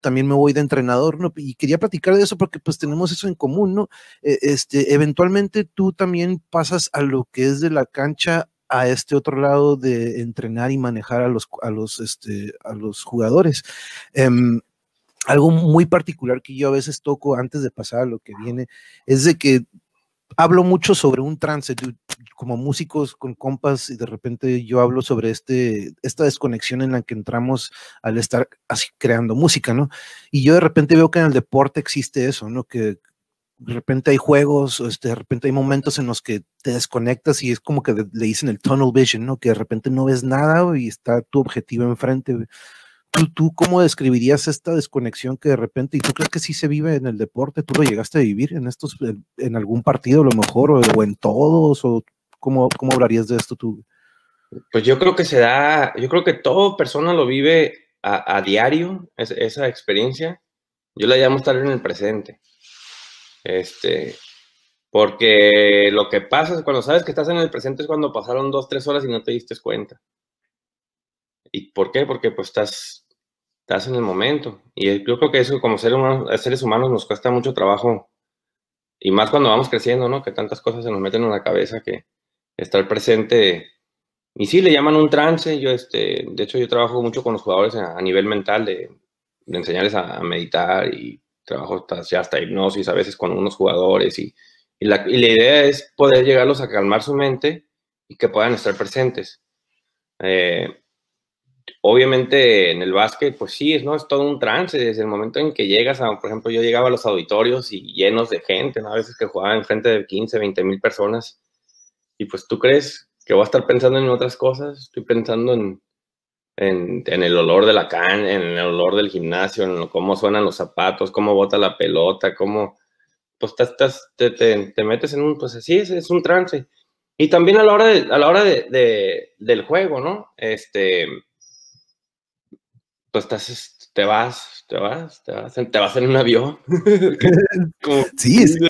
también me voy de entrenador, ¿no? Y quería platicar de eso porque pues tenemos eso en común, ¿no? E, este, eventualmente tú también pasas a lo que es de la cancha a este otro lado de entrenar y manejar a los, a los, este, a los jugadores. Em, algo muy particular que yo a veces toco antes de pasar a lo que viene es de que hablo mucho sobre un trance, como músicos con compas y de repente yo hablo sobre este, esta desconexión en la que entramos al estar así creando música, ¿no? Y yo de repente veo que en el deporte existe eso, ¿no? Que de repente hay juegos, este, de repente hay momentos en los que te desconectas y es como que le dicen el tunnel vision, ¿no? Que de repente no ves nada y está tu objetivo enfrente. ¿Tú, ¿Tú cómo describirías esta desconexión que de repente, y tú crees que sí se vive en el deporte, tú lo llegaste a vivir en estos, en algún partido a lo mejor, o, o en todos, o ¿Cómo, hablarías de esto tú? Pues yo creo que se da, yo creo que toda persona lo vive a, diario, esa experiencia. Yo la llamo estar en el presente. Este, porque lo que pasa es cuando sabes que estás en el presente es cuando pasaron dos, tres horas y no te diste cuenta. ¿Y por qué? Porque pues estás, estás en el momento. Y yo creo que eso como seres seres humanos nos cuesta mucho trabajo. Y más cuando vamos creciendo, ¿no? Que tantas cosas se nos meten en la cabeza que, estar presente. Y sí, le llaman un trance. Yo, este, de hecho, yo trabajo mucho con los jugadores a, nivel mental, de, enseñarles a, meditar y trabajo hasta, hasta hipnosis a veces con unos jugadores. Y, la, idea es poder llegarlos a calmar su mente y que puedan estar presentes. Eh, obviamente en el básquet, pues sí, es, ¿no? es todo un trance. Desde el momento en que llegas a, por ejemplo, yo llegaba a los auditorios y llenos de gente, a veces que jugaba en frente de 15, 20 mil personas y pues tú crees que voy a estar pensando en otras cosas, estoy pensando en, en, el olor de la cancha en el olor del gimnasio, en cómo suenan los zapatos, cómo bota la pelota, cómo, pues te, te, metes en un, pues así es, un trance. Y también a la hora, a la hora de, del juego, ¿no? Este, pues estás, te este, vas, te vas, te vas, te vas en un avión. sí, es,